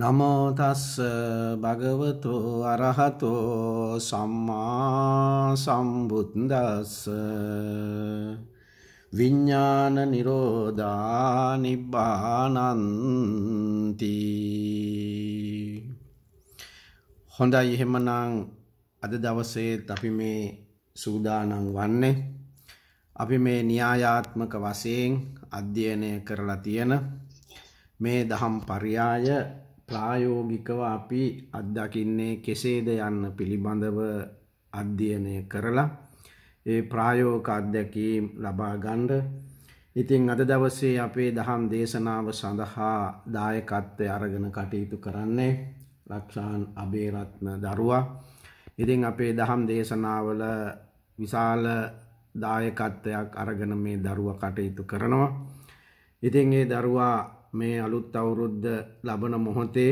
නමෝතස්ස භගවතු අරහතෝ සම්මා සම්බුද්දස්ස විඤ්ඥාන නිරෝධා නිබ්බානන්ති හොඳයි එහෙමනං අද දවසේත් අපි මේ සූදානං වන්නේ අපි මේ න්‍යායාත්මක වසයෙන් අධ්‍යයනය කරලා තියෙන මේ දහම් පරියාය ප්‍රායෝගිකව අපි අත්දකින්නේ කෙසේද යන්න පිළිබඳව අධ්‍යයනය කරලා ඒ ප්‍රායෝක අත්දැකීම් ලබා ගණ්ඩ ඉතිං අද දවස්සේ අපේ දහම් දේශනාව සඳහා දායකත්වය අරගෙන කටයුතු කරන්නේ ලක්ෂාන් අබේරත්න දරුවා ඉතිං අපේ දහම් දේශනාවල විශාල දායකත්වයක් අරගෙන මේ දරුව කටයුතු කරනවා. ඉතින් ඒ දරුවා මේ අලුත් අවුරුද්ද ලබන මොහොතේ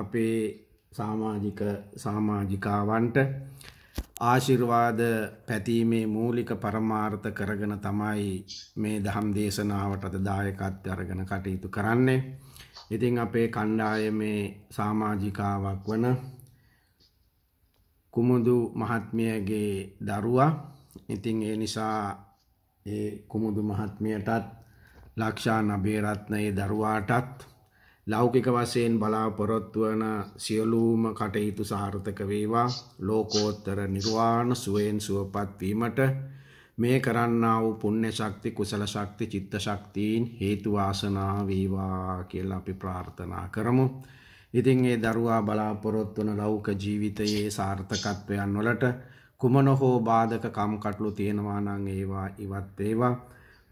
අපේ සාමාජික සාමාජිකාවන්ට ආශිර්වාද පැතීමේ මූලික පරමාර්ථ කරගෙන තමයි මේ දහම් දේශනාවට අදදායකත් අරගෙන කටයුතු කරන්නේ. ඉතින් අපේ කණ්ඩායමේ සාමාජිකාවක් වන කුමුදු මහත්මියගේ දරුවා ඉතින් ඒ නිසා ඒ කුමුදු මහත්මියටත් ලක්ෂා නබේරත්නයේ දරුවාටත් ලෞකික වශයෙන් බලාපොරොත්තු වන සියලුම කටයුතු සාර්ථක වේවා ලෝකෝත්තර නිර්වාණ සුවයෙන් සුවපත් වීමට මේ කරන්නා වූ පුණ්‍ය ශක්ති කුසල ශක්ති චිත්ත ශක්තියින් හේතු වාසනා වේවා කියලා අපි ප්‍රාර්ථනා කරමු. ඉතින් ඒ දරුවා බලාපොරොත්තු වන ලෞක ජීවිතයේ සාර්ථකත්වයන් වලට කුමන හෝ බාධක කම්කටොළු තියෙනවා නම් ඒවා ඉවත් වේවා.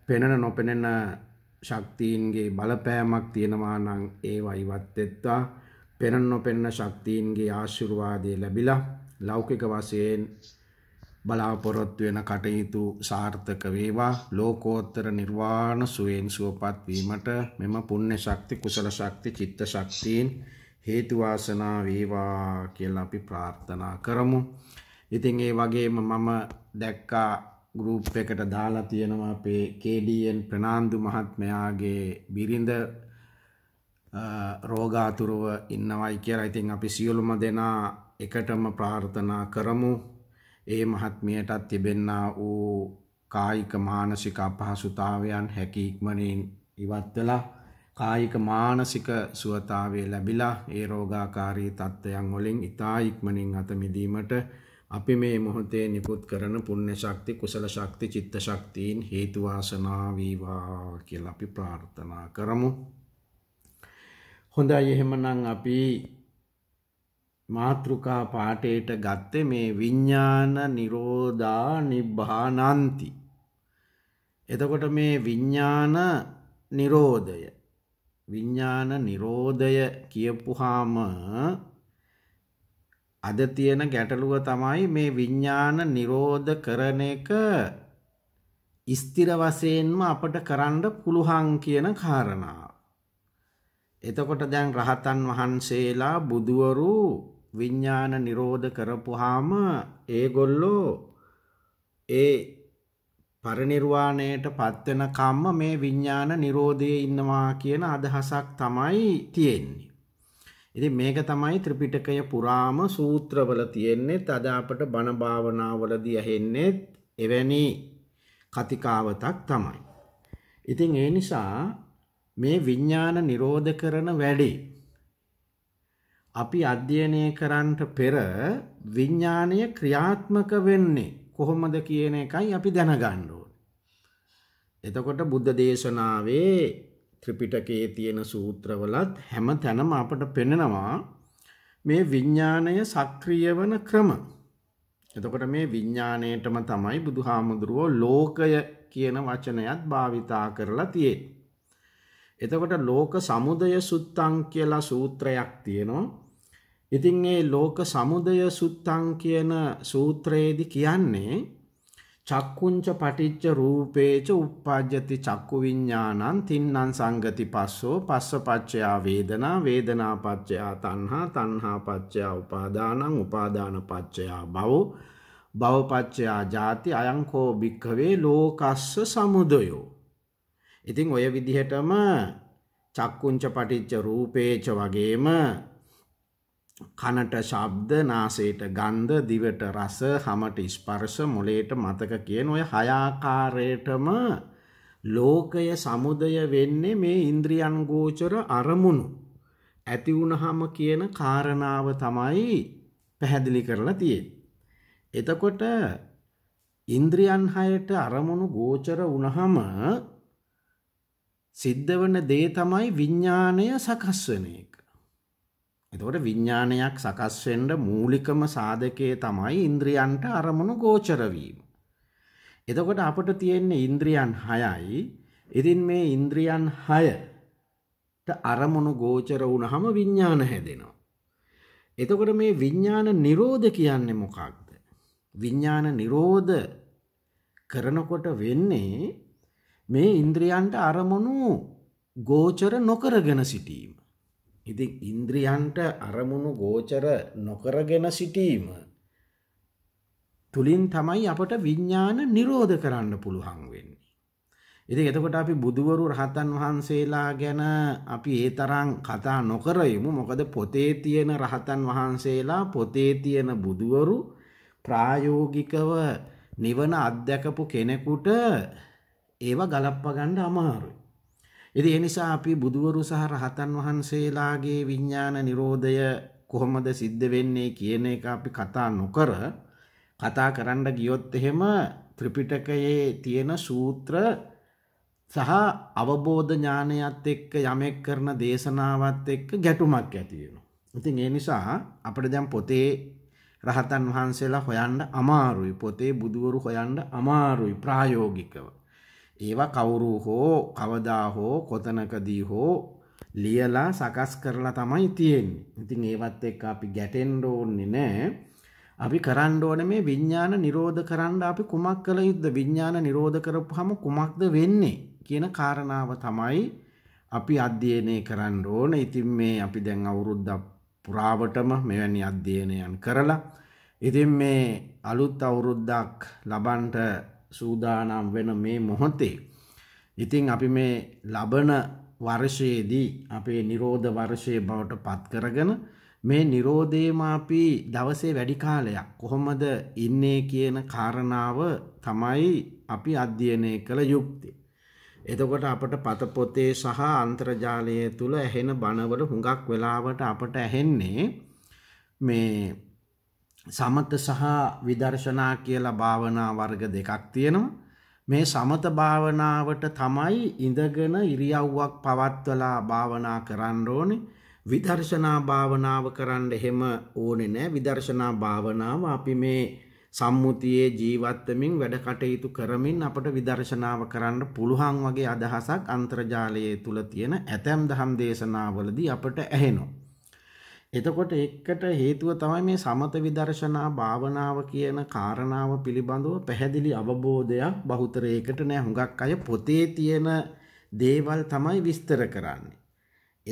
පෙනෙන නොපෙනෙන ශක්තිීන්ගේ බලපෑමක් තියෙනවා නං ඒවා ඉවත්තෙත්වා පෙනන් නොපෙන්න ශක්තිීන්ගේ ආශුරවාදය ලැබිලා ලෞකික වසයෙන් බලාපොරොත්තු වෙන කටයුතු සාර්ථක වේවා ලෝකෝත්තර නිර්වාණ සුවෙන් සුවපත් වීමට මෙම පුණ්‍ය ශක්ති කුසල ශක්ති චිත්ත ශක්තියින් හේතු වාසනා වේවා කියලා අපි ප්‍රාර්ථනා කරමු. ඉතින් ඒ වගේම මම දැක්කා ගරුප් එකට දාලා තියෙනවා අපේ කඩන් ප්‍රනාන්දු මහත්මයාගේ බිරිඳ රෝගාතුරුව ඉන්නවයි කියලා ඉතින් අපි සියලුම දෙනා එකටම ප්‍රාර්ථනා කරමු ඒ මහත්මියටත් තිබෙන්න වූ කායික මානසික අපහසුතාවයන් හැකිඉක්මනින් ඉවත්වෙලා කායික මානසික සුවතාවේ ලැබිලා ඒ රෝගාකාරී තත්ත්වයන් වලින් ඉතා ඉක්මනින් අතමිදීමට අපි මේ මොහොතේ නිකුත් කරන පුණ්‍ය ශක්ති කුසල ශක්ති චිත්ත ශක්තියින් හේතු වාසනා වේවා කියලා අපි ප්‍රාර්ථනා කරමු. හොඳයි එහෙමනම් අපි මාත්‍රුකා පාඨයට ගත්තේ මේ විඥාන නිරෝධා නිබ්බානಂತಿ. එතකොට මේ විඥාන නිරෝධය විඥාන නිරෝධය කියපුවාම අද තියෙන ගැටලුව තමයි මේ විඤ්ඥාන නිරෝධ කරන එක ඉස්තිර වසයෙන්ම අපට කරන්න පුළුහන් කියන කාරණාව. එතකොට දැන් රහතන් වහන්සේලා බුදුවරු විඤ්ඥාන නිරෝධ කරපුහාම ඒගොල්ලෝ ඒ පරිනිර්වාණයට පත්වෙන කම්ම මේ විඤ්ඥාන නිරෝධය ඉන්නවා කියන අදහසක් තමයි තියෙන්නේ. ඉති මේක තමයි ත්‍රිපිටකය පුරාම සූත්‍රවල තියෙන්නේ තද අපට බණභාවනාවලදී ඇහෙන්නේත් එවැනි කතිකාවතක් තමයි. ඉතින් ඒ නිසා මේ විඤ්ඥාන නිරෝධ කරන වැඩි. අපි අධ්‍යයනය කරන්නට පෙර විඤ්ඥානය ක්‍රියාත්මක වෙන්නේ කොහොමද කියන එකයි අපි දැනගණ්ඩුව. එතකොට බුද්ධ දේශනාවේ ත්‍රිපිටකයේ තියෙන සූත්‍රවලත් හැම තැනම අපට පෙනෙනවා මේ විඤ්ඥාණය සක්‍රිය වන ක්‍රම. එතකොට මේ විඤ්ඥානයටම තමයි බුදු හාමුදුරුවෝ ලෝකය කියන වචනයත් භාවිතා කරලා තියේ. එතකොට ලෝක සමුදය සුත්තං කියලා සූත්‍රයක් තියෙනවා. ඉතින් ඒ ලෝක සමුදය සුත්තං කියන සූත්‍රයේදි කියන්නේ චක්කුංච පටිච්ච රූපේච උප්පජ්ජති චක්කු විඤ්ඥානන් තින්නන් සංගති පස්සෝ පස්ස පච්චයා වේදනා වේදනාපච්චයා තන්හා තන්හාපච්චයා උපාදානං උපාදානපච්චයා බව බවපච්චයා ජාති අයංකෝ භික්කවේ ලෝකස්ස සමුදයෝ. ඉතිං ඔය විදිහටම චක්කුංච පටිච්ච රූපේච වගේම කනට ශබ්ද නාසේට ගන්ධ දිවට රස හමට ස්පර්ශ මොලේට මතක කියන ඔය හයාකාරයටම ලෝකය සමුදය වෙන්නේ මේ ඉන්ද්‍රියන් ගෝචර අරමුණු. ඇති වුණහම කියන කාරණාව තමයි පැහැදිලි කරලා තියෙන්. එතකොට ඉන්ද්‍රියන් හයට අරමුණු ගෝචර වුණහම සිද්ධ වන දේ තමයි විඤ්ඥානය සකස්වන එක. එතකොට විඤ්ඥානයක් සකස්වෙන්ට මූලිකම සාධකයේ තමයි ඉන්ද්‍රියන්ට අරමුණු ගෝචරවීම. එතකොට අපට තියෙන්නේ ඉන්ද්‍රියන් හයයි ඉතින් මේ ඉන්ද්‍රියන් හයට අරමුණු ගෝචර වුණහම විඤ්ඥාන හැදෙනවා. එතකොට මේ විඤ්ඥාන නිරෝධ කියන්නේ මොකක්ද. විඤ්ඥාන නිරෝධ කරනකොට වෙන්නේ මේ ඉන්ද්‍රියන්ට අරමුණු ගෝචර නොකරගෙන සිටීම. ඉති ඉන්ද්‍රියන්ට අරමුණු ගෝචර නොකරගෙන සිටීම තුළින් තමයි අපට විඤ්ඥාන නිරෝධ කරන්න පුළුවන් වෙන්නේ. ඉති එතකොට අපි බුදුවරු රහතන් වහන්සේලා ගැන අපි ඒ තරං කතා නොකරයමු මොකද පොතේ තියෙන රහතන් වහන්සේලා පොතේ තියෙන බුදුවරු ප්‍රායෝගිකව නිවන අධ්‍යකපු කෙනෙකුට ඒව ගලප්පගණ්ඩ අමාරුයි. ඉතින් ඒ නිසා අපි බුදුවරු සහ රහතන් වහන්සේලාගේ විඥාන නිරෝධය කොහොමද සිද්ධ වෙන්නේ කියන එක අපි කතා නොකර කතා කරන්න ගියොත් එහෙම ත්‍රිපිටකයේ තියෙන සූත්‍ර සහ අවබෝධ ඥානයත් එක්ක යමෙක් කරන දේශනාවත් එක්ක ගැටුමක් ඇති වෙනවා. ඉතින් ඒ නිසා අපිට දැන් පොතේ රහතන් වහන්සේලා හොයන්න අමාරුයි. පොතේ බුදුවරු හොයන්න අමාරුයි ප්‍රායෝගිකව. ඒවා කවුරු හෝ කවදා හෝ කොතනකදී හෝ ලියලා සකස් කරලා තමයි තියෙන්. ඉතින් ඒවත් එක් අපි ගැටෙන්ඩෝන්නේ නෑ. අපි කරණ්ඩෝන මේ විඤ්ඥාන නිරෝධ කරන්න අපි කුමක් කළ යුද්ධ විඤ්ඥාන නිරෝධ කරපු හම කුමක්ද වෙන්නේ කියන කාරණාව තමයි අපි අධ්‍යයනය කරන්න ඕන ඉතින් මේ අපි දැන් අවුරුද්ධ පුරාවටම මෙවැනි අධ්‍යයනයන් කරලා. ඉතින් මේ අලුත් අවුරුද්දක් ලබන්ට සූදානම් වෙන මේ මොහොතේ. ඉතිං අපි මේ ලබන වර්ෂයේදී අපේ නිරෝධ වර්ෂය බවට පත්කරගෙන මේ නිරෝධයම අපි දවසේ වැඩි කාලයක් කොහොමද ඉන්නේ කියන කාරණාව තමයි අපි අධ්‍යයනය කළ යුක්ති. එතකොට අපට පතපොතේ සහ අන්තර්ජාලය තුළ ඇහෙන බණවල හුඟක් වෙලාවට අපට ඇහෙන්නේ මේ සමත සහ විදර්ශනා කියලා භාවනා වර්ග දෙකක් තියෙනවා. මේ සමත භාවනාවට තමයි ඉඳගෙන ඉරියව්වක් පවත්වලා භාවනා කරන්න ඕනේ. විදර්ශනා භාවනාව කරන්න එහෙම ඕනේ නෑ. විදර්ශනා භාවනාව අපි මේ සම්මුතියේ ජීවත් වෙමින් වැඩ කටයුතු කරමින් අපට විදර්ශනාව කරන්න පුළුවන් වගේ අදහසක් අන්තර්ජාලයේ තුල තියෙන ඇතැම් දහම් දේශනාවලදී අපට ඇහෙනවා. එතකොට එක්කට හේතුව තමයි මේ සමත විදර්ශනා භාවනාව කියන කාරණාව පිළිබඳව පැහැදිලි අවබෝධයක් බහුතරයකට නෑ හුඟක් අය පොතේ තියෙන දේවල් තමයි විස්තර කරන්නේ.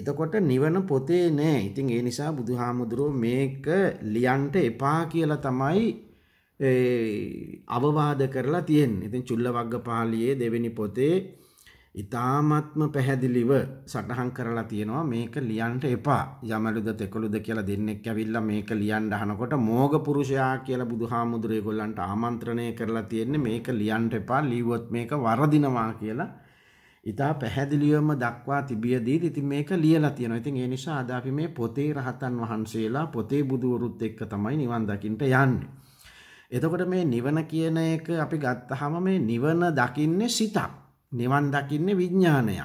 එතකොට නිවන පොතේ නෑ. ඉතින් ඒ නිසා බුදුහාමුදුරුව මේක ලියන්ට එපා කියලා තමයි අවවාද කරලා තියෙන්නේ. ඉතින් චුල්ලවග්ගපාලියේ දෙවෙනි පොතේ ඉතාමත්ම පැහැදිලිව සටහන් කරලා තියෙනවා මේක ලියන්ට එපා යමළුද තෙකොළුද කියලා දෙන්නෙක් ඇවිල්ලා මේක ලියන්න අහනකොට මෝග පුරුෂයා කියලා බුදුහාමුදුරේ ගොල්ලන්ට ආමන්ත්‍රණය කරලා තියෙන්නේ මේක ලියන්ට එපා ලියුවොත් මේක වරදිනවා කියලා ඉතා පැහැදිලිවම දක්වා තිබියදී ඉතින් මේක ලියලා තියෙනවා. ඉතින් ඒ නිසා අද අපි මේ පොතේ රහතන් වහන්සේලා පොතේ බුදුවරුත් එක්ක තමයි නිවන් දකින්න යන්නේ. එතකොට මේ නිවන කියන එක අපි ගත්තහම මේ නිවන දකින්නේ සිතක්. නිවන් දකින්නේ විඥානයක්.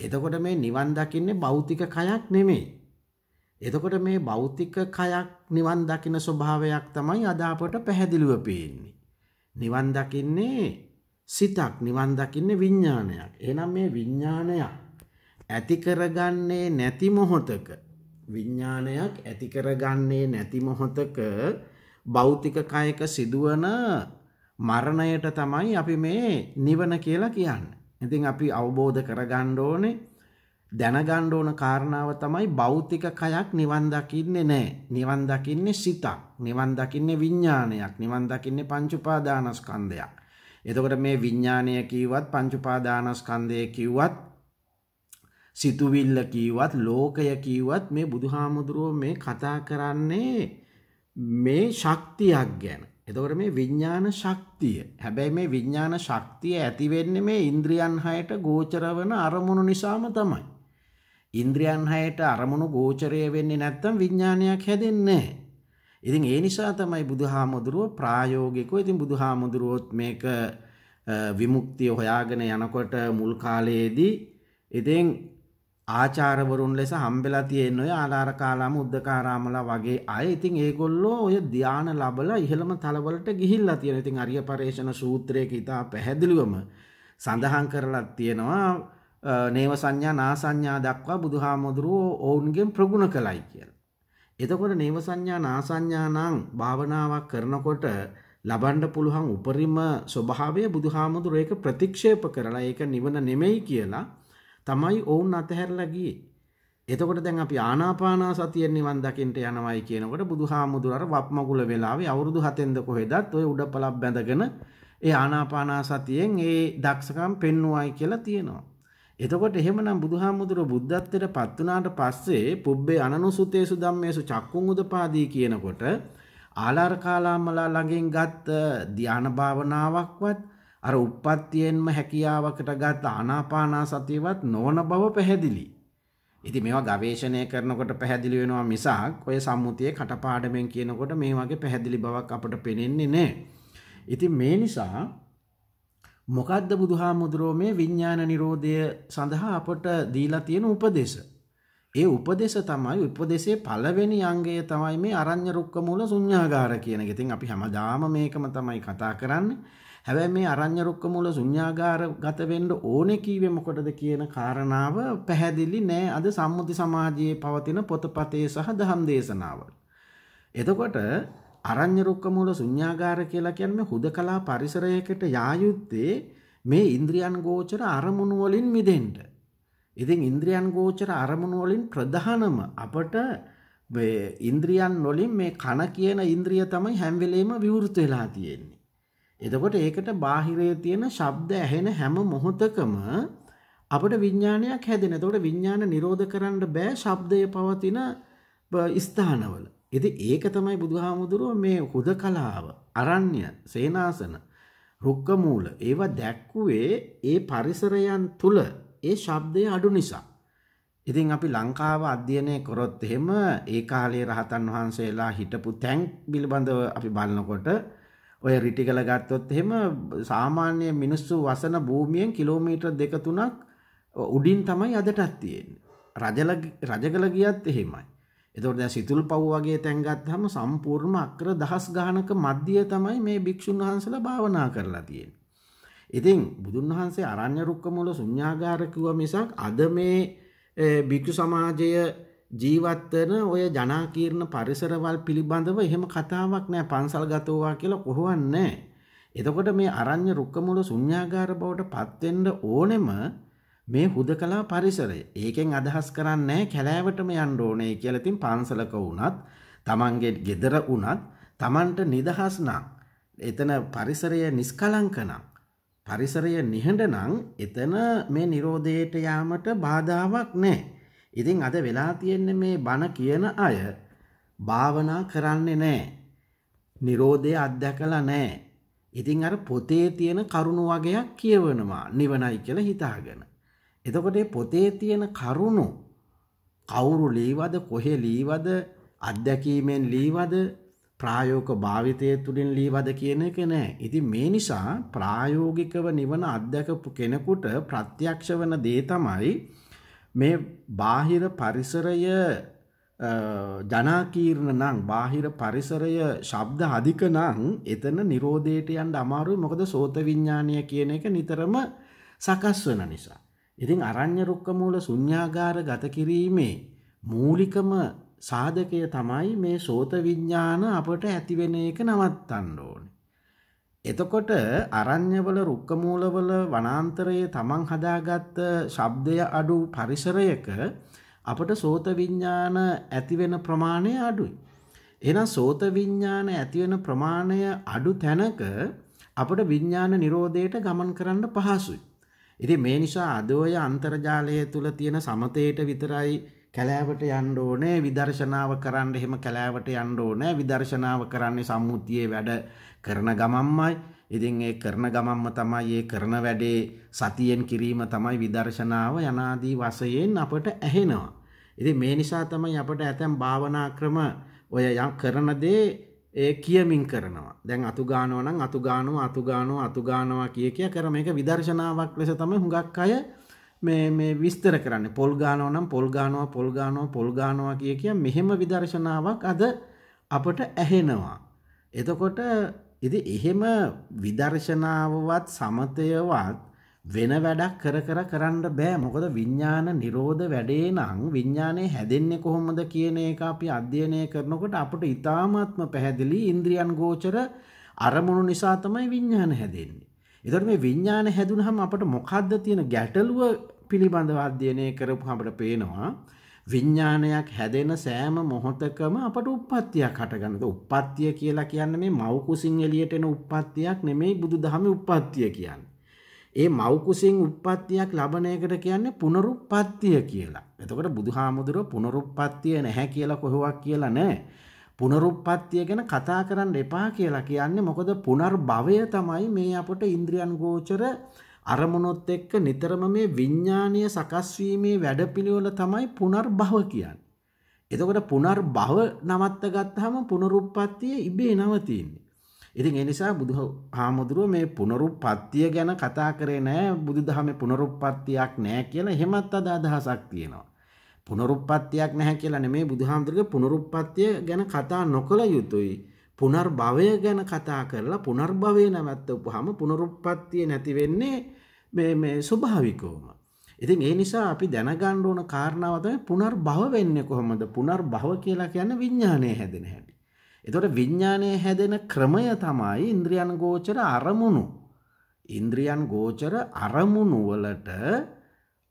එතකොට මේ නිවන් දකින්නේ භෞතික කයක් නෙමෙයි. එතකොට මේ භෞතික කයක් නිවන් දකින ස්වභාවයක් තමයි අද අපට පැහැදිලිව පේන්නේ. නිවන් දකින්නේ සිතක් නිවන් දකින්නේ විඥානයක්. එහෙනම් මේ විඥානයක් ඇති කරගන්නේ නැති මොහොතක විඥානයක් ඇති කරගන්නේ නැති මොහොතක භෞතික කයක සිදුවන මරණයට තමයි අපි මේ නිවන කියලා කියන්න. ඉතින් අපි අවබෝධ කරගන්න ඕනේ දැනගන්න ඕන කාරණාව තමයි භෞතික කයක් නිවන් දකින්නේ නෑ. නිවන් දකින්නේ සිතක්. නිවන් දකින්නේ විඥානයක්. නිවන් දකින්නේ පංච උපාදානස්කන්ධයක්. එතකොට මේ විඥානය කිව්වත් පංච උපාදානස්කන්ධය කිව්වත් සිතුවිල්ල කිව්වත් ලෝකය කිව්වත් මේ බුදුහාමුදුරුවෝ මේ කතා කරන්නේ මේ ශක්තියක් ගැන එතකොට මේ විඥාන ශක්තිය. හැබැයි මේ විඥාන ශක්තිය ඇති වෙන්නේ මේ ඉන්ද්‍රියන් හයට ගෝචර වන අරමුණු නිසාම තමයි. ඉන්ද්‍රියන් හයට අරමුණු ගෝචරය වෙන්නේ නැත්තම් විඥානයක් හැදෙන්නේ නැහැ. ඉතින් ඒ නිසා තමයි බුදුහාමුදුරුව ප්‍රායෝගිකව ඉතින් බුදුහාමුදුරුවොත් මේක විමුක්තිය හොයාගෙන යනකොට මුල් කාලයේදී ඉතින් ආචාරවරුන් ලෙස හම්බෙලා තියෙන් ඔය ආලාරකාලාම උද්දකාරාමලා වගේ අය ඉතින් ඒගොල්ලෝ ඔය ධ්‍යාන ලබල ඉහළම තලවලට ගිහිල්ලා තියෙන ඉතින් අරිය පර්ේෂණ සූත්‍රයක ඉතා පැහැදිලිවම සඳහන් කරලත් තියෙනවා නේව සංඥා නා සංඥා දක්වා බුදුහාමුදුරුවෝ ඔවුන්ගෙන් ප්‍රගුණ කළයි කියලා. එතකොට නේව සංඥා නා සංඥා නම් භාවනාවක් කරනකොට ලබන්ඩ පුළුවන් උපරිම ස්වභාවය බුදුහාමුදුරුව ඒක ප්‍රතික්ෂේප කරලා ඒක නිවන නෙමෙයි කියලා තමයි ඔවුන් අතහැරලා ගියේ. එතකොට දැන් අපි ආනාපානා සතිය නිවන් දකින්න යනවයි කියනකොට බුදුහාමුදුරර වප්මගුල වෙලාවේ අවුරුදු 7ෙන්ද කොහෙදත් ওই උඩපලක් බැඳගෙන ඒ ආනාපානා සතියෙන් ඒ දක්ෂකම් පෙන්වුවයි කියලා තියෙනවා. එතකොට එහෙමනම් බුදුහාමුදුර බුද්ධත්වයට පත් වුණාට පස්සේ පුබ්බේ අනනුසුතේසු ධම්මේසු චක්කුං උදපාදී කියනකොට ආලාර කාලාමලා ළඟින් ගත් ධානා භාවනාවක්වත් අර උප්පත්තියෙන්ම හැකියාවකට ගත් ආනාපානා සතියවත් නොවන බව පැහැදිලි. ඉතින් මේවා ගවේෂණය කරනකොට පැහැදිලි වෙනවා මිසක් ඔය සම්මුතියේ කටපාඩමෙන් කියනකොට මේ වගේ පැහැදිලි බවක් අපට පේන්නේ නැහැ. ඉතින් මේ නිසා මොකද්ද බුදුහාමුදුරෝ මේ විඥාන නිරෝධය සඳහා අපට දීලා තියෙන උපදේශ? ඒ උපදේශ තමයි උපදේශයේ පළවෙනි අංගය තමයි මේ අරඤ්‍ය රුක්ක මූල ශුන්‍යාගාර කියන එක. ඉතින් අපි හැමදාම මේකම තමයි කතා කරන්නේ. හැබැයි මේ අරඤ්‍ය රුක්ක මූල ශුන්‍යාගාර ගත වෙන්න ඕනේ කීවේ මොකටද කියන කාරණාව පැහැදිලි නෑ අද සම්මුති සමාජයේ පවතින පොතපතේ සහ දහම් දේශනාවල. එතකොට අරඤ්‍ය රුක්ක මූල ශුන්‍යාගාර කියලා කියන්නේ හුදකලා පරිසරයකට යා යුත්තේ මේ ඉන්ද්‍රියන් ගෝචර අරමුණු වලින් මිදෙන්න. ඉතින් ඉන්ද්‍රියන් ගෝචර අරමුණු වලින් ප්‍රධානම අපට ඉන්ද්‍රියන් වලින් මේ කන කියන ඉන්ද්‍රිය තමයි හැම් වෙලේම විවෘත වෙලා තියෙන්නේ. එතකොට ඒකට බාහිරයේ තියෙන ශබ්ද ඇහෙන හැම මොහොතකම අපට විඥානයක් හැදෙන. එතකොට විඥාන නිරෝධ කරන්න බෑ ශබ්දය පවතින ස්ථානවල. ඉතින් ඒක තමයි බුදුහාමුදුරුවෝ මේ හුදකලාව, අරණ්‍ය, සේනාසන, රුක්ක මූල ඒවා දැක්කුවේ ඒ පරිසරයන් තුල ඒ ශබ්දය අඩු නිසා. ඉතින් අපි ලංකාව අධ්‍යයනය කරොත් එහෙම ඒ කාලේ රහතන් වහන්සේලා හිටපු තැන් පිළිබඳව අපි බලනකොට ඔය රිටිකල ගත්තොත් එහෙම සාමාන්‍ය මිනිස්සු වසන භූමියෙන් කිලෝමීටර් දෙක තුනක් උඩින් තමයි අදටත් තියෙන්නේ. රජල රජගල ගියත් එහෙමයි. එතකොට දැන් සිතුල් පව් වගේ තැන් ගත්තාම සම්පූර්ණ අක්‍ර දහස් ගානක මැදිය තමයි මේ භික්ෂුන් වහන්සේලා භාවනා කරලා තියෙන්නේ. ඉතින් බුදුන් වහන්සේ අරණ්‍ය රුක්කමූල ශුන්‍යාගාර කිව්වා මිසක් අද මේ භික්ෂු සමාජයේ ජීවත්වන ඔය ජනාකීර්ණ පරිසරවල් පිළිබඳව එහෙම කතාවක් නෑ පන්සල් ගතවා කියලා කොහොවන්නේ. එතකොට මේ අරං්‍ය රුක්කමුල සුඥාගාර බවට පත්වෙන්ඩ ඕනෙම මේ හුද කලා පරිසරය ඒකෙන් අදහස් කරන්නේ කැලෑවටම යන්න ඕනේ කියලතින් පන්සලක වුනත් තමන්ගේ ගෙදර වුනත් තමන්ට නිදහස් නම් එතන පරිසරය නිස්කලංකනම් පරිසරය නිහඬ නම් එතන මේ නිරෝධයට යාමට බාධාවක් නෑ. ඉතින් අද වෙලා තියෙන්නේ මේ බණ කියන අය භාවනා කරන්නේ නෑ. නිරෝධය අත්දැකලා නෑ. ඉතින් අර පොතේ තියෙන කරුණු වගේයක් කියවනවා නිවනයි කියලා හිතාගෙන. එතකොට පොතේ තියෙන කරුණු කවුරු ලීවද කොහෙ ලීවද අත්දැකීමෙන් ලීවද ප්‍රායෝක භාවිතය තුළින් ලීවද කියන එක නෑ. ඉතින් මේ නිසා ප්‍රායෝගිකව නිවන අත්දැකපු කෙනෙකුට ප්‍රත්‍යක්ෂ වන දේ තමයි මේ බාහිර පරිසරය ජනාකීර්ණ නං බාහිර පරිසරය ශබ්ද හදික නං එතන නිරෝධයට යන්ට අමාරුයි මොකද සෝත විඤ්ඥානය කියන එක නිතරම සකස් වන නිසා. ඉතින් අරං්්‍ය රුක්කමූල සුඥාගාර ගත කිරීමේ මූලිකම සාධකය තමයි මේ සෝත විඤ්ඥාන අපට ඇතිවෙන එක නවත්තන්න ඕනේ. එතකොට අරං්‍යවල රුක්කමූලවල වනාන්තරයේ තමන් හදාගත්ත ශබ්දය අඩු පරිසරයක අපට සෝත විඤ්ඥාන ඇතිවෙන ප්‍රමාණය අඩුයි. එන සෝත විඤ්ඥාන ඇතිවෙන ප්‍රමාණය අඩු තැනක අපට විඤ්ඥාන නිරෝධයට ගමන් කරන්න පහසුයි. ඉති මේ නිසා අදෝය අන්තර්ජාලය තුළ තියෙන සමතයට විතරයි කැලෑවට යන්න ඕනේ විදර්ශනාව කරන්න එහෙම කැලෑවට යන්න ඕනේ විදර්ශනාව කරන්නේ සම්මුතියේ වැඩ කරන ගමම්මයි. ඉතින් ඒ කරන ගමම්ම තමයි ඒ කරන වැඩේ සතියෙන් කිරීම තමයි විදර්ශනාව යනාදී වශයෙන් අපට ඇහෙනවා. ඉතින් මේ නිසා තමයි අපට ඇතැම් භාවනා ක්‍රම ඔය යම් කරන දේ ඒ කියමින් කරනවා. දැන් අතුගානව නම් අතුගානව අතුගානව අතුගානවා කිය කිය කර මේක විදර්ශනාවක් ලෙස තමයි හුඟක් අය මේ විස්තර කරන්න පොල් ගානෝ නම් පොල් ගානවා පොල් ගානෝ පොල් ගානවා කිය කිය මෙහෙම විදර්ශනාවක් අද අපට ඇහෙනවා. එතකොට ඉති එහෙම විදර්ශනාවවත් සමතයවත් වෙන වැඩක් කර කර කරන්න බෑ මොකද විඤ්ඥාන නිරෝධ වැඩේ නං විඤ්ඥානය හැදෙන්නේ කොහොමද කියන එක අපි අධ්‍යයනය කරනකොට අපට ඉතාමත්ම පැහැදිලි ඉන්ද්‍රියන් ගෝචර අරමුණු නිසා තමයි විඤ්ඥාන හැදෙන්නේ. එතට මේ විඤ්ඥාන හැදුනහම අපට මොකක්ද තියෙන ගැටලුව පිළිබඳව අධ්‍යයනය කරපු අපට පේනවා. විඤ්ඥානයක් හැදෙන සෑම මොහොතකම අපට උපත්තියක් හටගන්නද උපත්තිය කියලා කියන්න මේ මවකුසිං එලියට එන උපත්තියක් නෙමෙයි බුදු දහම උපත්තිය කියන්න. ඒ මවකුසිං උපත්තියක් ලබනයකට කියන්නේ පුනරුපත්තිය කියලා. එතකට බුදු හාමුදුරුව පුනරුපත්තිය නැහැ කියලා කොහොවක් කියලා නෑ. පුනරුප්පත්තිය ගැන කතා කරන්න එපා කියලා කියන්නේ මොකද පුනර් භවය තමයි මේ අපට ඉන්ද්‍රියන් ගෝචර අරමුණොත් එක්ක නිතරම මේ විඤ්ඥානය සකස්වීමේ වැඩපිළිවෙල තමයි පුනර් භව කියන්න. එතකොට පුනර් භව නවත්ත ගත්තහම පුනරුප්පත්තිය ඉබේ නවතින්නේ. ඉතින් එනිසා බුදු හාමුදුරුව මේ පුනරුප්පත්තිය ගැන කතා කරේ නෑ බුදු දහම පුනරුප්පත්තියක් නෑ කියලා හෙමත් අද අදහසක් තියෙනවා. පුනරුප්පත්තියක් නැහැ කියලා නෙමේ බුදුහාමුදුරගේ පුනරුප්පත්තිය ගැන කතා නොකළ යුතුයි. පුනර්භවය ගැන කතා කරලා පුනර්භවය නැවැත්වපුවාම පුනරුප්පත්තිය නැති වෙන්නේ මේ මේ ස්වභාවිකවම. ඉතින් ඒ නිසා අපි දැනගන්න ඕන කාරණාව තමයි පුනර්භව වෙන්නේ කොහොමද? පුනර්භව කියලා කියන්නේ විඥානය හැදෙන හැටි. එතකොට විඥානය හැදෙන ක්‍රමය තමයි ඉන්ද්‍රියන් ගෝචර අරමුණු. ඉන්ද්‍රියන් ගෝචර අරමුණු වලට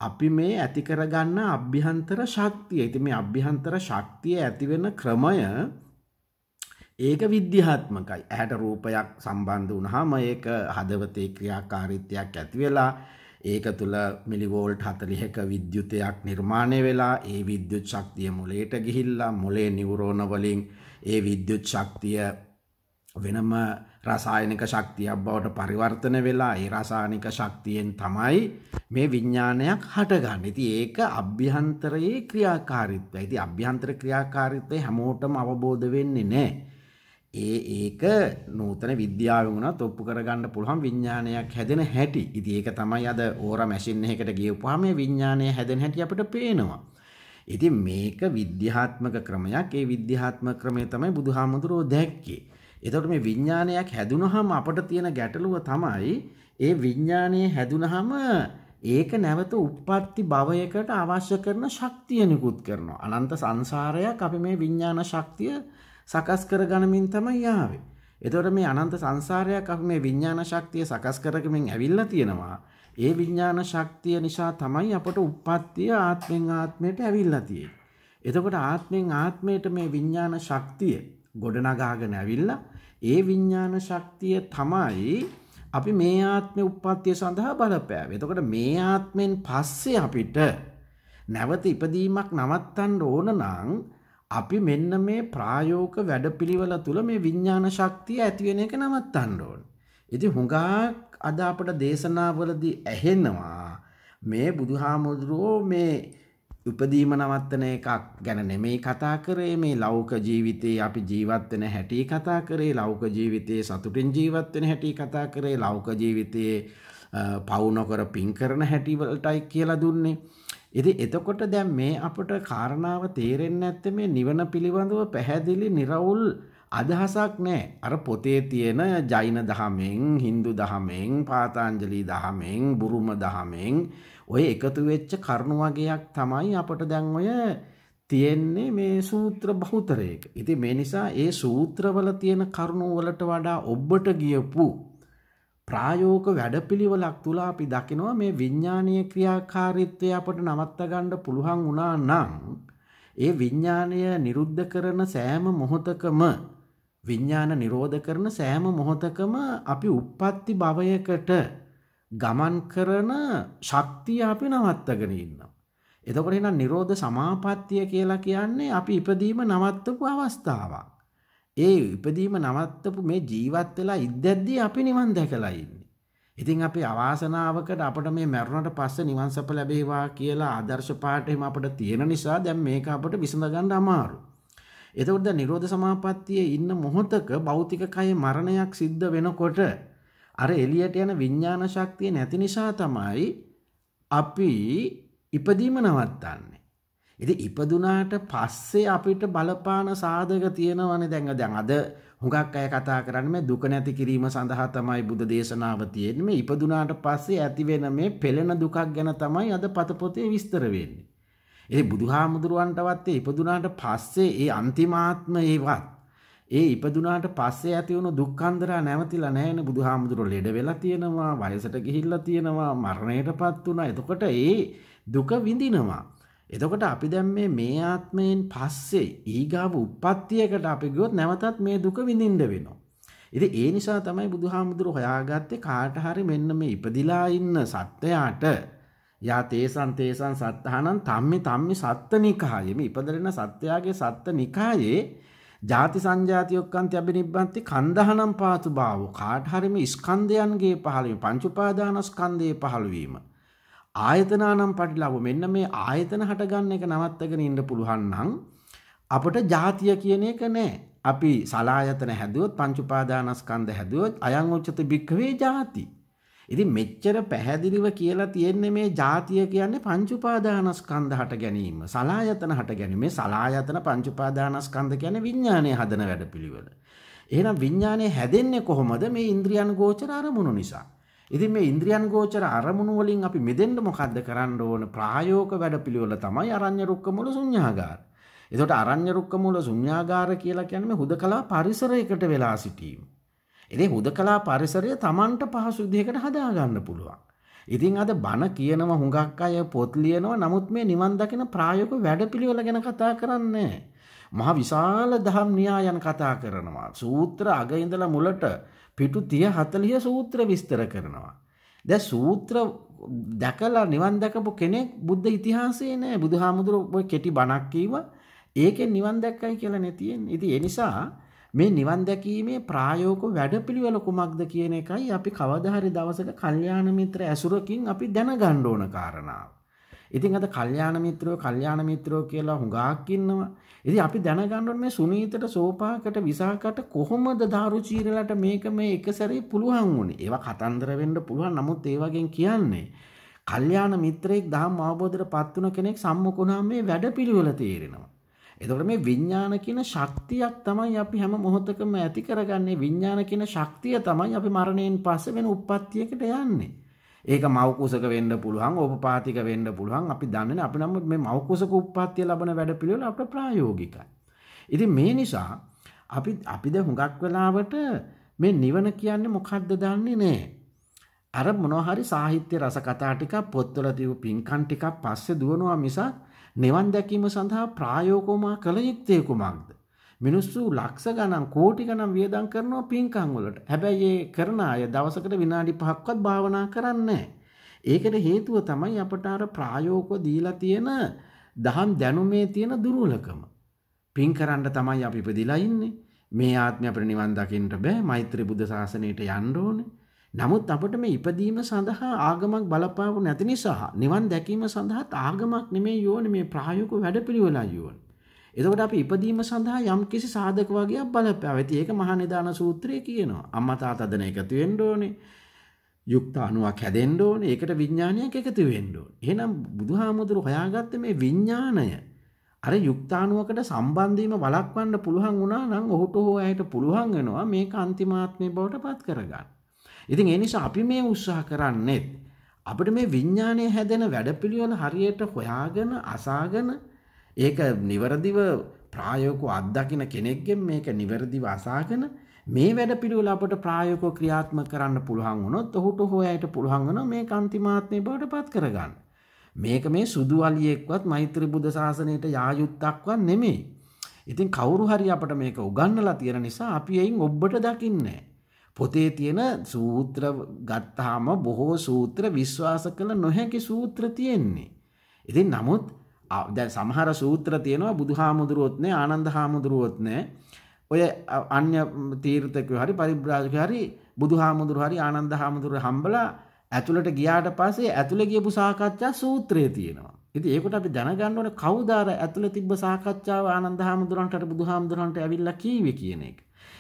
අපි මේ ඇති කරගන්න අභ්‍යන්තර ශක්තිය. ඉතින් මේ අභ්‍යන්තර ශක්තිය ඇති වෙන ක්‍රමය ඒක විද්‍යාත්මකයි. ඇහැට රූපයක් සම්බන්ධ වුණාම ඒක හදවතේ ක්‍රියාකාරීත්වයක් ඇති වෙලා ඒක තුළ මිලිවෝල්ට් 40ක විද්‍යුතයක් නිර්මාණය වෙලා ඒ විද්‍යුත් ශක්තිය මොළයට ගිහිල්ලා මොළේ නිවුරෝන වලින් ඒ විද්‍යුත් ශක්තිය වෙනම රසායනික ශක්තියක් බවට පරිවර්තන වෙලා ඒ රසානික ශක්තියෙන් තමයි මේ විඤ්ඥානයක් හටගන්න. ඇති ඒක අභ්‍යන්තරයේ ක්‍රියාකාරිත්ව ඇති අභ්‍යන්තර ක්‍රියාකාරිත්වය හැමෝටම අවබෝධ වෙන්නේ නෑ. ඒ ඒක නූතන විද්‍යාව වුණ තොප්පු කරගන්න පුළහම් විඤ්ඥානයක් හැදෙන හැටි ඉති ඒක තමයි අද ඕර මැසින් එකට ගියවපුහම විඤ්ඥානය හැදෙන හැටි අපට පේනවා. ඉති මේක විද්‍යාත්මක ක්‍රමයක් ඒ විද්‍යාත්ම ක්‍රමය තමයි බුදුහාමුදුරෝ දැක්කේ. එතකොට මේ විඥානයක් හැදුනහම අපට තියෙන ගැටලුව තමයි ඒ විඥානය හැදුනහම ඒක නැවත උප්පත්ති භවයකට අවශ්‍ය කරන ශක්තිය නිකුත් කරනවා. අනන්ත සංසාරයක් අපි මේ විඥාන ශක්තිය සකස් කරගනිමින් තමයි යාවේ. එතකොට මේ අනන්ත සංසාරයක් අපි මේ විඥාන ශක්තිය සකස් කරගමින් ඇවිල්ලා තියෙනවා. ඒ විඥාන ශක්තිය නිසා තමයි අපට උප්පත්තිය ආත්මෙන් ආත්මයට ඇවිල්ලා තියෙන්නේ. එතකොට ආත්මෙන් ආත්මයට මේ විඥාන ශක්තිය ගොඩනගාගෙන ඇවිල්ලා ඒ විඤ්ඥාන ශක්තිය තමයි අපි මේ ආත්මය උපත්තිය සඳහා බලපෑව. එතකොට මේ ආත්මෙන් පස්සේ අපිට නැවත ඉපදීමක් නවත්තන්න ඕන නං අපි මෙන්න මේ ප්‍රායෝක වැඩපිළිවල තුළ මේ විඤ්ඥාන ශක්තිය ඇතිවෙන එක නවත්තන්න ඕන. ඉති හුඟාක් අද අපට දේශනාවලදී ඇහෙනවා මේ බුදුහාමුදුරුවෝ මේ උපදීම නවත්තන එකක් ගැන නෙමෙයි කතා කරේ මේ ලෞක ජීවිතයේ අපි ජීවත් වෙන හැටි කතා කරේ ලෞක ජීවිතයේ සතුටින් ජීවත් වෙන හැටි කතා කරේ ලෞක ජීවිතයේ පවු නොකර පින් කරන හැටි වලටයි කියලා දුන්නේ. ඉතින් එතකොට දැන් මේ අපට කාරණාව තේරෙන්නේ නැත්තේ මේ නිවන පිළිබඳව පැහැදිලි निराවුල් අදහසක් නැහැ. අර පොතේ තියෙන ජෛන දහමෙන්, Hindu දහමෙන්, පාතාංජලි දහමෙන්, බුරුම දහමෙන් ඔය එකතු වෙච්ච කරුණු වගේක් තමයි අපට දැන් ඔය තියෙන්නේ මේ සූත්‍ර බහුතරයක. ඉතින් මේ නිසා ඒ සූත්‍රවල තියෙන කරුණු වලට වඩා ඔබට ගියපු ප්‍රායෝගික වැඩපිළිවෙලක් තුල අපි දකිනවා මේ විඥානීය ක්‍රියාකාරීත්වය අපට නවත්ත ගන්න පුළුවන් වුණා නම් ඒ විඥානය නිරුද්ධ කරන සෑම මොහොතකම විඥාන නිරෝධ කරන සෑම මොහොතකම අපි uppatti භවයකට ගමන් කරන ශක්තිය අපි නවත්තගෙන ඉන්නවා. එතකොට එහෙනම් නිරෝධ සමාපත්තිය කියලා කියන්නේ අපි ඉපදීම නවත්තපු අවස්ථාවක්. ඒ ඉපදීම නවත්තපු මේ ජීවත් වෙලා ඉද්දැද්දී අපි නිවන් දැකලා ඉන්නේ. ඉතින් අපි අවාසනාවකට අපිට මේ මරුණට පස්සේ නිවන් සප ලැබේවා කියලා ආදර්ශ පාඩම අපිට තියෙන නිසා දැන් මේක අපිට විසඳ ගන්න අමාරුයි. එතකොට නිරෝධ සමාපත්තියේ ඉන්න මොහොතක භෞතික කය මරණයක් සිද්ධ වෙනකොට අර එලියට යන විඤ්ඥාන ශක්තිය නැති නිසා තමයි අපි ඉපදීම නවත්තන්නේ. ඉති ඉපදුනාට පස්සේ අපිට බලපාන සාධක තියෙනවන දැඟ දැන් අද හුඟක් අය කතා කරන්න මේ දුක නැති කිරීම සඳහා තමයි බුදු දේශනාව තියෙන මේ ඉපදුනාට පස්සේ ඇතිවෙන මේ පෙළෙන දුකක් ගැන තමයි අද පතපොතේ විස්තර වෙන්නේ. ඒ බුදුහාමුදුරුවන්ටවත් ඉපදුනාට පස්සේ ඒ අන්තිමාත්ම ඒවත් ඒ ඉපදුනාට පස්සේ ඇති වුණු දුක්ඛන්දරා නැවතිලා නැහැනේ බුදුහාමුදුරුවෝ ලෙඩ වෙලා තියෙනවා වයසට ගිහිල්ලා තියෙනවා මරණයටපත් වුණා එතකොට ඒ දුක විඳිනවා එතකොට අපි දැන් මේ මේ ආත්මයෙන් පස්සේ ඊගාව උප්පත්තියකට අපි ගියොත් නැවතත් මේ දුක විඳින්න වෙනවා ඉතින් ඒ නිසා තමයි බුදුහාමුදුරුවෝ හොයාගත්තේ කාට හරි මෙන්න මේ ඉපදිලා ඉන්න සත්වයාට යා තේසන් තේසන් සත්තහනන් තම්මි තම්මි සත්ත නිකායෙම ඉපදලෙන සත්වයාගේ සත්ත නිකායේ ජාති සංජාතියොක්කන්ති අබිනිබ්බන්ති කන්දහනම් පාතු බාව කාට හරිම ස්කන්ධයන්ගේ පහළවීම පංච උපාදානස්කන්ධයේ පහළවීම ආයතනානම් පටිලව මෙන්න මේ ආයතන හටගන්න එක නවත්තගෙන ඉන්න පුළුවන් නම් අපට ජාතිය කියන එක නෑ අපි සලායතන හැදුවොත් පංච උපාදානස්කන්ධ හැදුවොත් අයං උච්චත භික්ඛවේ ජාති ඉති මෙච්චර පැහැදිලිව කියලා තියෙන්නේ මේ ජාතිය කියන්නේ පංචුපාදානස්කන්ධ හට ගැනීම සලායතන හට ගැනීම සලායතන පංචුපාදානස්කන්ධ කියන විඤ්ඥානය හදන වැඩ පිළිවල. එහම් විඤ්ඥානය හැදෙන්නේ කොහොමද මේ ඉන්ද්‍රියන් ගෝචර අරමුණු නිසා. ඉතින් මේ ඉන්ද්‍රියන් ගෝචර අරමුණු වලින් අපි මෙදෙන්ට මොකක්ද කරන්න ඕන ප්‍රායෝක වැඩ පිළිවල තමයි අරං්‍ය රුක්කමුල සුඥාගාර. එතොට අරං්‍ය රුක්කමුල සුඥාගාර කියලා කියැනම හුද කලා පරිසරයකට වෙලා සිටීම. එදේ හුද කලා පරිසරය තමන්ට පහසු විදිහකට හදාගන්න පුළුවන්. ඉතින් අද බණ කියනව හුඟක් අය පොත් ලියනවා නමුත් මේ නිවන් දකින ප්‍රායෝගික වැඩපිළිවෙල ගැන කතා කරන්නේ මහා විශාල දහම් න්‍යායන් කතා කරනවා. සූත්‍ර අග ඉඳලා මුලට පිටු 30 40 සූත්‍ර විස්තර කරනවා. දැන් සූත්‍ර දැකලා නිවන් දැකපු කෙනෙක් බුද්ධ ඉතිහාසයේ නෑ. බුදුහාමුදුරුවෝ කෙටි බණක් කීවා. ඒකෙන් නිවන් දැක්කයි කියලා නේ තියෙන්නේ. ඉතින් ඒ නිසා මේ නිවන් දැකීමේ ප්‍රායෝගික වැඩපිළිවෙල කුමක්ද කියන එකයි අපි කවදා හරි දවසක කල්යාණ මිත්‍ර ඇසුරකින් අපි දැනගන්න ඕන කාරණාව. ඉතින් අද කල්යාණ මිත්‍රයෝ කල්යාණ මිත්‍රයෝ කියලා හුඟක් ඉන්නවා. ඉතින් අපි දැනගන්න මේ සුනීතට සෝපාකට විසාකට කොහොමද දාරුචීරලට මේක මේ එක සැරේ පුළුවන් වුණේ? ඒවා කතන්දර වෙන්න පුළුවන්. නමුත් ඒ වගේන් කියන්නේ කල්යාණ මිත්‍රයෙක් දහම් අවබෝධයට පත් වුණ කෙනෙක් සම්මුඛ වුණාම මේ වැඩපිළිවෙල තේරෙනවා. එතකොට මේ විඥාන කියන ශක්තියක් තමයි අපි හැම මොහොතකම ඇති කරගන්නේ විඥාන කියන ශක්තිය තමයි අපි මරණයෙන් පස්සේ වෙන උප්පත්තියකට යන්නේ. ඒක මව කුසක වෙන්න පුළුවන්, ඕපපාතික වෙන්න පුළුවන්. අපි දන්නේ අපි නම් මේ මව කුසක උප්පත්තිය ලබන වැඩපිළිවෙල අපිට ප්‍රායෝගිකයි. ඉතින් මේ නිසා අපි අපිද හුඟක් වෙලාවට මේ නිවන කියන්නේ මොකද්ද දන්නේ නැහැ. අර මොනවා හරි සාහිත්‍ය රස කතා ටිකක් පොත්වල තිබු පින්කම් ටිකක් පස්සේ දුවනවා මිසක් නිවන් දැකීම සඳහා ප්‍රායෝකෝමා කළ යුත්තේ කුමක්ද? මිනිස්සු ලක්ෂ ගණන් කෝටි ගණන් වියදම් කරනවා පින්කම් වලට. හැබැයි ඒ කරන අය දවසකට විනාඩි 5ක්වත් භාවනා කරන්නේ ඒකට හේතුව තමයි අපට අර ප්‍රායෝගිකව දීලා තියෙන දහම් දැනුමේ තියෙන දුර්වලකම. පින් කරන්න තමයි අපි ඉපදිලා ඉන්නේ. මේ ආත්මය අපිට නිවන් දකින්න බෑ. මෛත්‍රී බුද්ධ ශාසනයට යන්න ඕනේ. නමුත් අපට මේ ඉපදීම සඳහා ආගමක් බලපාපු නැති නිසා නිවන් දැකීම සඳහාත් ආගමක් නෙමේ යෝන මේ ප්‍රායෝක වැඩ පිළිවෙලා යෝන්. එතකොට අපි ඉපදීම සඳහා යම් කිසි සාධක වගේයක් බලපෑව. ඉතින් ඒක මහා නිදාන සූත්‍රයේ කියනවා. අම්මා තාත්තා දෙන එකතු වෙන්න ඕනේ. යුක්ත අණුවක් හැදෙන්න ඕනේ. ඒකට විඥානයක් එකතු වෙන්න ඕනේ. එහෙනම් බුදුහාමුදුරු හොයාගත්ත මේ විඥාණය අර යුක්තාණුවකට සම්බන්ධීම වළක්වන්න පුළුවන් වුණා නම් ඔහුට හෝ ඇයට පුළුවන් වෙනවා මේක අන්තිමාත්මය බවට පත් කරගන්න. ඉතින් ඒ නිසා අපි මේ උත්සාහ කරන්නේ අපිට මේ විඥානය හැදෙන වැඩපිළිවෙල හරියට හොයාගෙන අසාගෙන ඒක නිවැරදිව ප්‍රායෝගිකව අත්දකින්න කෙනෙක්ගෙන් මේක නිවැරදිව අසාගෙන මේ වැඩපිළිවෙල අපට ප්‍රායෝගිකව ක්‍රියාත්මක කරන්න පුළුවන් වුණොත් ඔහුට හොයයට පුළුවන් වෙනවා මේ කාන්තිමාත්මේ බවට පත් කරගන්න. මේක මේ සුදු අලියෙක්වත් මෛත්‍රී බුද්ධ ශාසනයට යා යුත්තක්වත් නෙමෙයි. ඉතින් කවුරු හරි අපට මේක උගන්වලා තියෙන නිසා අපි එයින් ඔබට දකින්නේ පොතේ තියෙන සූත්‍ර ගත්තාම බොහෝ සූත්‍ර විශ්වාස කළ නොහැකි සූත්‍ර තියෙන්නේ. ඉතින් නමුත් දැන් සමහර සූත්‍ර තියෙනවා බුදුහාමුදුරුවොත් නෑ ආනන්ද හාමුදුරුවොත් නෑ ඔය අන්‍ය තීර්ථකයෝ හරි පරිබ්‍රාජකයෝ හරි බුදුහාමුදුරු හරි ආනන්ද හාමුදුරු හම්බලා ඇතුළට ගියාට පස්සේ ඇතුළේ ගියපු සාකච්ඡා සූත්‍රයේ තියෙනවා. ඉතින් ඒකට අපි දැනගන්න ඕනේ කවුද අර ඇතුළේ තිබ්බ සාකච්ඡාව ආනන්ද හාමුදුරන්ට අර බුදුහාමුදුරන්ට ඇවිල්ලා කීවේ කියන එක.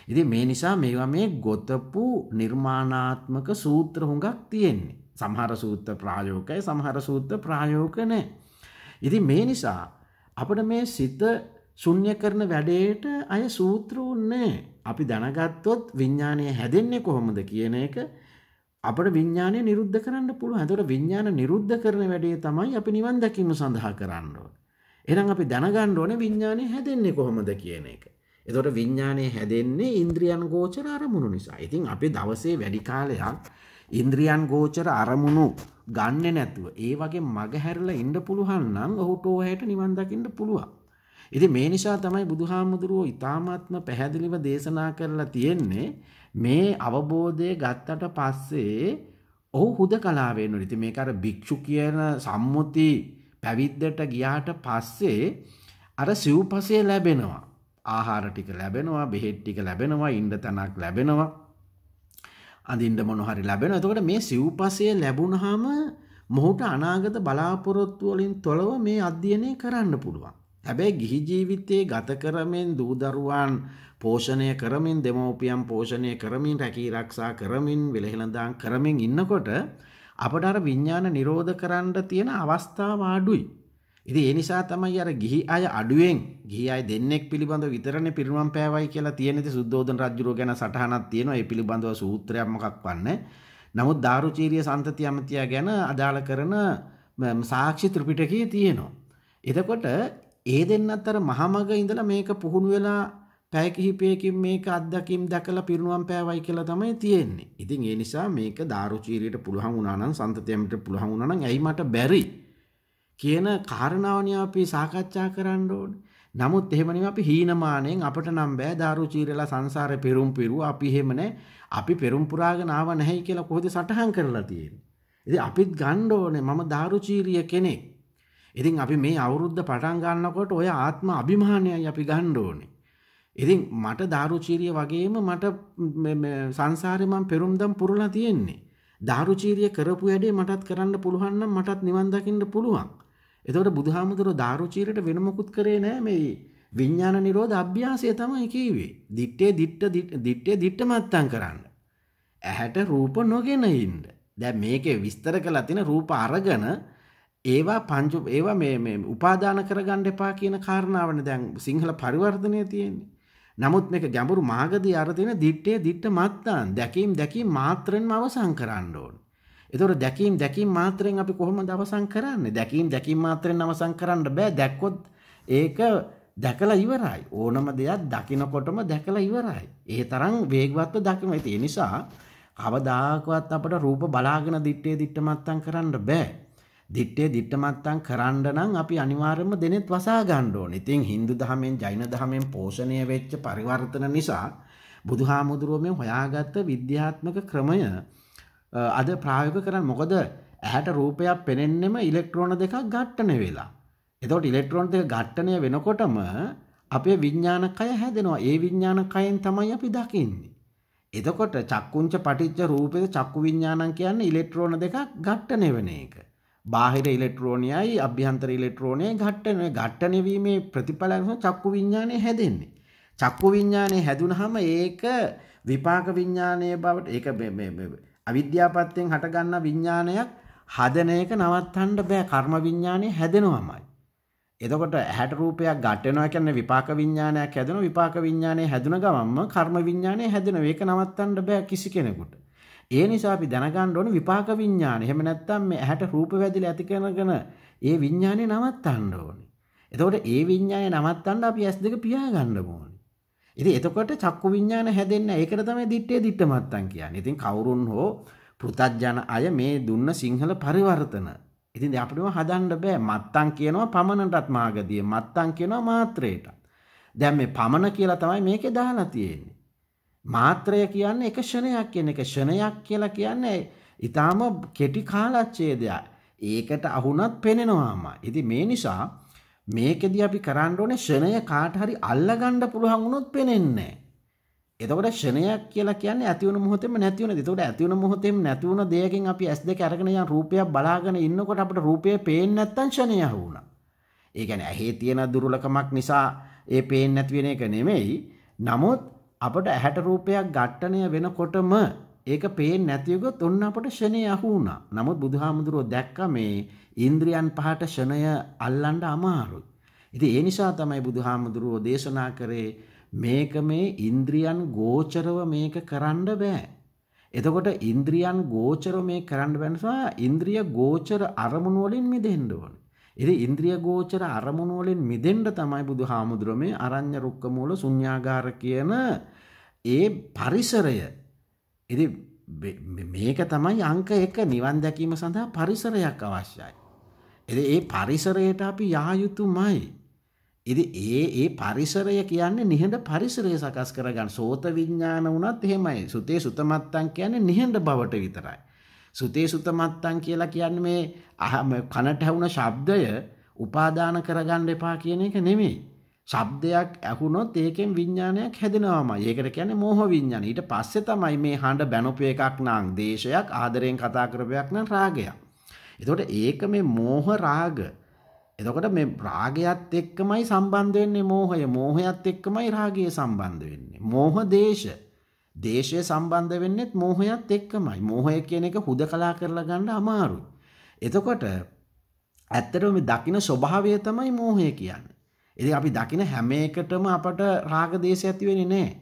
ඉති මේ නිසා මේවා මේ ගොතපු නිර්මාණාත්මක සූත්‍ර හුඟක් තියෙන්නේ. සමහර සූත්‍ර ප්‍රායෝකයි සමහර සූත්‍ර ප්‍රායෝක නෑ. ඉති මේ නිසා අපට මේ සිත ශුන්‍ය කරන වැඩේට අය සූත්‍ර උන්නේ. අපි දැනගත්තොත් විඤ්ඥානය හැදෙන්නේ කොහොමද කියන එක අපට විඤ්ඥානය නිරුද්ධ කරන්න පුළුව හතර විඤ්ඥාන නිරුද්ධ කරන වැඩේ තමයි අපි නිවන් දැකීම සඳහා කරන්නෝ. එනම් අපි දැනගන්න ඕන විඤ්ඥානය හැදෙන්නේ කොහොමද කියන එක. එතොට විඤ්ඥානය හැදෙන්නේ ඉන්ද්‍රියන් ගෝචර අරමුණු නිසා. ඉතින් අපි දවසේ වැඩි කාලයක් ඉන්ද්‍රියන් ගෝචර අරමුණු ගන්න නැතුව ඒ වගේ මගහැරලා ඉන්න පුළුවන් නම් ඔහුට ඔහැට නිවන් දකින්න පුළුවන්. ඉතින් මේ නිසා තමයි බුදුහාමුදුරුවෝ ඊ타මාත්ම පැහැදිලිව දේශනා කරලා තියෙන්නේ මේ අවබෝධය ගත්තට පස්සේ ඔහු හුදකලා වෙනවා. ඉතින් මේක අර භික්ෂු කියන සම්මුති පැවිද්දට ගියාට පස්සේ අර සිව්පසය ලැබෙනවා. ආහාර ටික ලැබෙනවා බෙහෙත් ටික ලැබෙනවා ඉන්න තැනක් ලැබෙනවා අඳින්න මොන හරි ලැබෙනවා එතකොට මේ සිව්පසය ලැබුණාම මොහුට අනාගත බලාපොරොත්තු වලින් තොරව මේ අධ්‍යයනය කරන්න පුළුවන් හැබැයි ගිහි ජීවිතයේ ගත කරමින් දූදරුවන් පෝෂණය කරමින් දෙමෝපියම් පෝෂණය කරමින් රැකී රක්ෂා කරමින් වෙළහෙළඳාම් කරමින් ඉන්නකොට අපට අර විඥාන නිරෝධ කරන්න තියෙන අවස්ථා වාඩුයි ඉති ඒ නිසා තමයි අර ගිහි අය අඩුවෙන් ගිහි අය දෙන්නෙක් පිළිබඳ විතරන පිරිුවම් පෑවයි කියලා තියෙනෙති සුද්දෝධන රජුරෝ ගැන සටහනක් තියෙනවා ඒ පිළිබඳව සූත්‍රයක්මකක් වන්න නමුත් ධාරුචීරිය සන්තති අමතියා ගැන අදාළ කරන සාක්ෂි ත්‍රපිටකයේ තියෙනවා. එතකොට ඒ දෙන්නත් අර මහමග ඉඳලා මේක පුහුණු වෙලා පැයකිහිපයකින් මේක අත්දකින් දැකලා පිරුණුවම් පෑවයි කියලා තමයි තියෙන්නේ. ඉතින් ඒ නිසා මේක ධාරුචීරියට පුළුවන් වුණා නම් සන්තතියමිට පුළුවන් වුණා නම් ඇයි මට බැරි කියන කාරණාවනේ අපි සාකච්ඡා කරන්න ඕනේ. නමුත් එහෙම නෙමෙයි අපි හීනමානෙන් අපිට නම් බෑ දාරු චීරලා සංසාරේ පෙරුම් පිරු අපි එහෙම නෑ අපි පෙරුම් පුරාගෙන ආව නැහැයි කියලා කොහෙද සටහන් කරලා තියෙන්නේ. ඉතින් අපිත් ගන්න ඕනේ මම දාරු චීරිය කෙනෙක්. ඉතින් අපි මේ අවුරුද්ද පටන් ගන්නකොට ඔය ආත්ම අභිමානයයි අපි ගන්න ඕනේ. ඉතින් මට දාරු චීරිය වගේම මට සංසාරේ මම පෙරුම්දම් පුරලා තියෙන්නේ. දාරු චීරිය කරපු වැඩේ මටත් කරන්න පුළුවන් නම් මටත් නිවන් දකින්න පුළුවන්. එතකොට බුදුහාමුදුරෝ දාරුචීරයට වෙන මොකුත් කරේ නෑ මේ විඥාන නිරෝධ අභ්‍යාසය තමයි කීවේ. දිත්තේ දිට්ට දිත්තේ දිට්ට මත්තම් කරන්න. ඇහැට රූප නොගෙන ඉන්න. දැන් මේකේ විස්තර කළා තියෙන රූප අරගෙන ඒවා පංච ඒවා මේ මේ උපාදාන කරගන්න එපා කියන කාරණාවනේ දැන් සිංහල පරිවර්තනය තියෙන්නේ. නමුත් මේක ගැඹුරු මාගදී අර තියෙන දිත්තේ දිට්ට මත්තම් දැකීම් දැකීම් මාත්‍රෙන්ම අවසන් කරන්න ඕනේ. එතකොට දැකීම් දැකීම් මාත්‍රෙන් අපි කොහොමද අවසන් කරන්නේ? දැකීම් දැකීම් මාත්‍රෙන් අවසන් කරන්න බෑ. දැක්කොත් ඒක දැකලා ඉවරයි. ඕනම දෙයක් දකිනකොටම දැකලා ඉවරයි. ඒ තරම් වේගවත්ව දකින්න. ඒ නිසා කවදාකවත් අපට රූප බලාගෙන දිත්තේ දිත්ත මත්තම් කරන්න බෑ. දිත්තේ දිත්ත මත්තම් කරන්න නම් අපි අනිවාර්යයෙන්ම දෙනෙත් වසා ගන්න ඕනේ. ඉතින් Hindu දහමෙන් Jain දහමෙන් පෝෂණය වෙච්ච පරිවර්තන නිසා බුදුහාමුදුරුවෝ මේ හොයාගත්ත විද්‍යාත්මක ක්‍රමය අද ප්‍රායෝගික කරන්න මොකද ඇහැට රූපයක් පෙනෙන්නෙම ඉලෙක්ට්‍රෝන දෙකක් ඝට්ටන වෙලා. එතකොට ඉලෙක්ට්‍රෝන දෙක ඝට්ටණය වෙනකොටම අපේ විඥානකය හැදෙනවා. ඒ විඥානකයෙන් තමයි අපි දකින්නේ. එතකොට චක්කුංච පටිච්ච රූපේ චක්කු විඥානං කියන්නේ ඉලෙක්ට්‍රෝන දෙකක් ඝට්ටණය වෙන එක. බාහිර ඉලෙක්ට්‍රෝනයයි අභ්‍යන්තර ඉලෙක්ට්‍රෝනයයි ඝට්ටණය ඝට්ටණය වීමේ ප්‍රතිඵලයක් චක්කු විඥානය හැදෙන්නේ. චක්කු විඥානය හැදුනහම ඒක විපාක විඥානයේ බවට ඒක අවිද්‍යාපත්තෙන් හටගන්න විඥානයක් හදන එක නවත්තන්න බෑ කර්ම විඥානේ හැදෙනවමයි. එතකොට ඇහැට රූපයක් ගැටෙනවා කියන්නේ විපාක විඥානයක් හැදෙනවා විපාක විඥානේ හැදුන ගමන්ම කර්ම විඥානේ හැදෙනවා. ඒක නවත්තන්න බෑ කිසි කෙනෙකුට. ඒ නිසා අපි දැනගන්න ඕනේ විපාක විඥානේ. එහෙම නැත්නම් මේ ඇහැට රූප වැදිලා ඇති කරනගෙන ඒ විඥානේ නවත්තන්න ඕනේ. එතකොට ඒ විඥානේ නවත්තන්න අපි S2 පියා ගන්න ඕනේ. ඉතින් එතකොට චක්කු විඥාන හැදෙන්න ඒකට තමයි දිත්තේ දිත්ත මත්තන් කියන්නේ. ඉතින් කවුරුන් හෝ පෘතජන අය මේ දුන්න සිංහල පරිවර්තන. ඉතින් දැන් අපිටම හදන්න බෑ. මත්තන් කියනවා පමණටත් මාගදී. මත්තන් කියනවා මාත්‍රේට. දැන් මේ පමණ කියලා තමයි මේකේ දාලා තියෙන්නේ. මාත්‍රය කියන්නේ එක ෂණයක් කියන එක ෂණයක් කියලා කියන්නේ ඊටාම කෙටි කාලච්ඡේදයක්. ඒකට අහුණත් පෙනෙනවාම. ඉතින් මේ නිසා මේකෙද අපි කරන්න ඕනේ ෂණය කාට හරි අල්ලගන්න පුළුවන් වුණොත් පේන්නේ එතකොට ෂණයක් කියලා කියන්නේ ඇති වුණු මොහොතෙම නැති වෙන දේ. එතකොට ඇති වුණු මොහොතෙම නැති වුණ දෙයකින් අපි S2 අරගෙන යන රූපයක් බලාගෙන ඉන්නකොට අපිට රූපය පේන්නේ නැත්තම් ෂණය වුණා. ඒ කියන්නේ ඇහි තියෙන දුර්ලකමක් නිසා ඒ පේන්නේ නැති වෙන එක නෙමෙයි. නමුත් අපිට ඇහැට රූපයක් ඝට්ටණය වෙනකොටම ඒක පේෙන් නැතියකොත් ඔන්න අපට ෂණය අහුුණා නමුත් බුදුහාමුදුරුවෝ දැක්ක මේ ඉන්ද්‍රියන් පහට ෂණය අල්ලන්ඩ අමාරුයි. ඉති ඒ නිසා තමයි බුදුහාමුදුරුවෝ දේශනා කරේ මේක මේ ඉන්ද්‍රියන් ගෝචරව මේක කරන්න බෑ. එතකොට ඉන්ද්‍රියන් ගෝචර මේ කරන්න බැනසා ඉන්ද්‍රිය ගෝචර අරමුණුවලින් මිදෙන්ඩුවන. ඉරි ඉන්ද්‍රිය ගෝචර අරමුණුවලින් මිදෙන්ඩ තමයි බුදු හාමුදුරුවමේ අරං්්‍ය රුක්කමූල සුඥාගාර කියන ඒ පරිසරය එති මේක තමයි අංක එක නිවන් දැකීම සඳහා පරිසරයක් අවශ්‍යයි. එද ඒ පරිසරයට අපි යායුතුමයි. ඉදි ඒ ඒ පරිසරය කියන්නේ නිහඬ පරිසරය සකස් කරගන්න සෝත විඤ්ඥාන වනත් එහෙමයි සුතේ සුතමත්තන් කියන්නේ නිහඬ බවට විතරයි. සුතේ සුතමත්තන් කියලා කියන්න මේ අහම කනට හැවුණ ශබ්දය උපාදාන කරගන්න එපා කියන එක නෙමෙයි. ශබ්දයක් ඇහුනොත් ඒකෙන් විඤ්ඥානයක් හැදෙනවාම ඒකට කියන මෝහ විඤ්ඥාන ඊට පස්සෙ තමයි මේ හඬ බැනොප එකක් නං දේශයක් ආදරයෙන් කතා කරපයක් නම් රාගයක්. එතකොට ඒක මේ මෝහ රාග. එතකොට මේ රාගයත් එක්කමයි සම්බන්ධ වෙන්නේ මෝහය මෝහයත් එක්කමයි රාගය සම්බන්ධ වෙන්නේ. මෝහ දේශ දේශය සම්බන්ධ වෙන්නෙත් මෝහයත් එක්කමයි මෝහය කියන එක හුද කලා කරලා ගණ්ඩ අමාරුයි. එතකොට ඇත්තට මේ දකින ස්වභාවය තමයි මෝහය කියන්න. ඉතින් අපි දකින හැම එකටම අපට රාග දේශය ඇති වෙන්නේ නැහැ.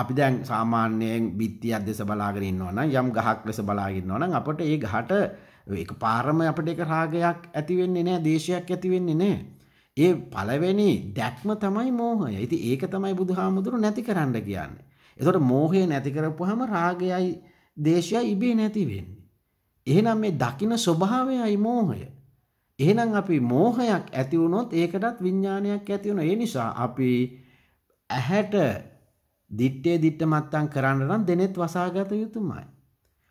අපි දැන් සාමාන්‍යයෙන් බිත්තියක් දැස බලාගෙන ඉන්නවා නම් යම් ගහක් දැස බලාගෙන ඉන්නවා නම් අපට ඒ ගහට එකපාරම අපිට ඒක රාගයක් ඇති වෙන්නේ නැහැ, දේශයක් ඇති වෙන්නේ නැහැ. ඒ පළවෙනි දැක්ම තමයි මෝහය. ඉතින් ඒක තමයි බුදුහාමුදුරු නැති කරන්න කියන්නේ. ඒතකොට මෝහය නැති කරපුවාම රාගයයි දේශයයි ඉබේ නැති වෙන්නේ. එහෙනම් මේ දකින ස්වභාවයයි මෝහය. එහෙනම් අපි මෝහයක් ඇති වුණොත් ඒකටත් විඥානයක් ඇති වෙනවා. ඒ නිසා අපි ඇහැට දිත්තේ දිත්ත මත්තම් කරන්න නම් දෙනෙත් වසාගත යුතුමයි.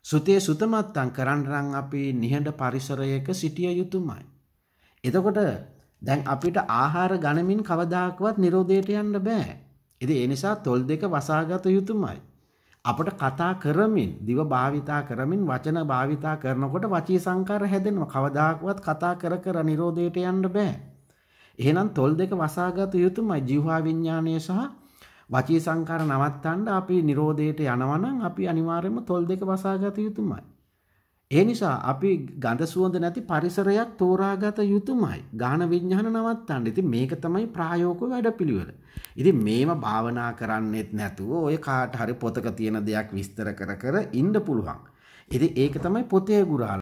සුතේ සුත මත්තම් කරන්න නම් අපි නිහඬ පරිසරයක සිටිය යුතුමයි. එතකොට දැන් අපිට ආහාර ගණමින් කවදාකවත් නිරෝධයට යන්න බෑ. ඉතින් ඒ නිසා තොල් දෙක වසාගත යුතුමයි. අපට කතා කරමින් දිව භාවිතා කරමින් වචන භාවිතා කරනකොට වචී සංකාර හැදෙනවා කවදාකවත් කතා කර කර නිරෝධයට යන්න බෑ එහෙනම් තොල් දෙක වසාගත යුතුමයි ජීවහා විඥානය සහ වචී සංකාර නවත්තන්න අපි නිරෝධයට යනවනම් අපි අනිවාර්යයෙන්ම තොල් දෙක වසාගත යුතුමයි ඒ නිසා අපි ගඳ සුවඳ නැති පරිසරයක් තෝරාගත යුතුමයි. ගාන විඥාන නවත්තන්න. ඉතින් මේක තමයි ප්‍රායෝගික වැඩපිළිවෙල. ඉතින් මේව භාවනා කරන්නෙත් නැතුව ඔය කාට හරි පොතක තියෙන දෙයක් විස්තර කර කර ඉන්න පුළුවන්. ඉතින් ඒක තමයි පොතේ ගුරාල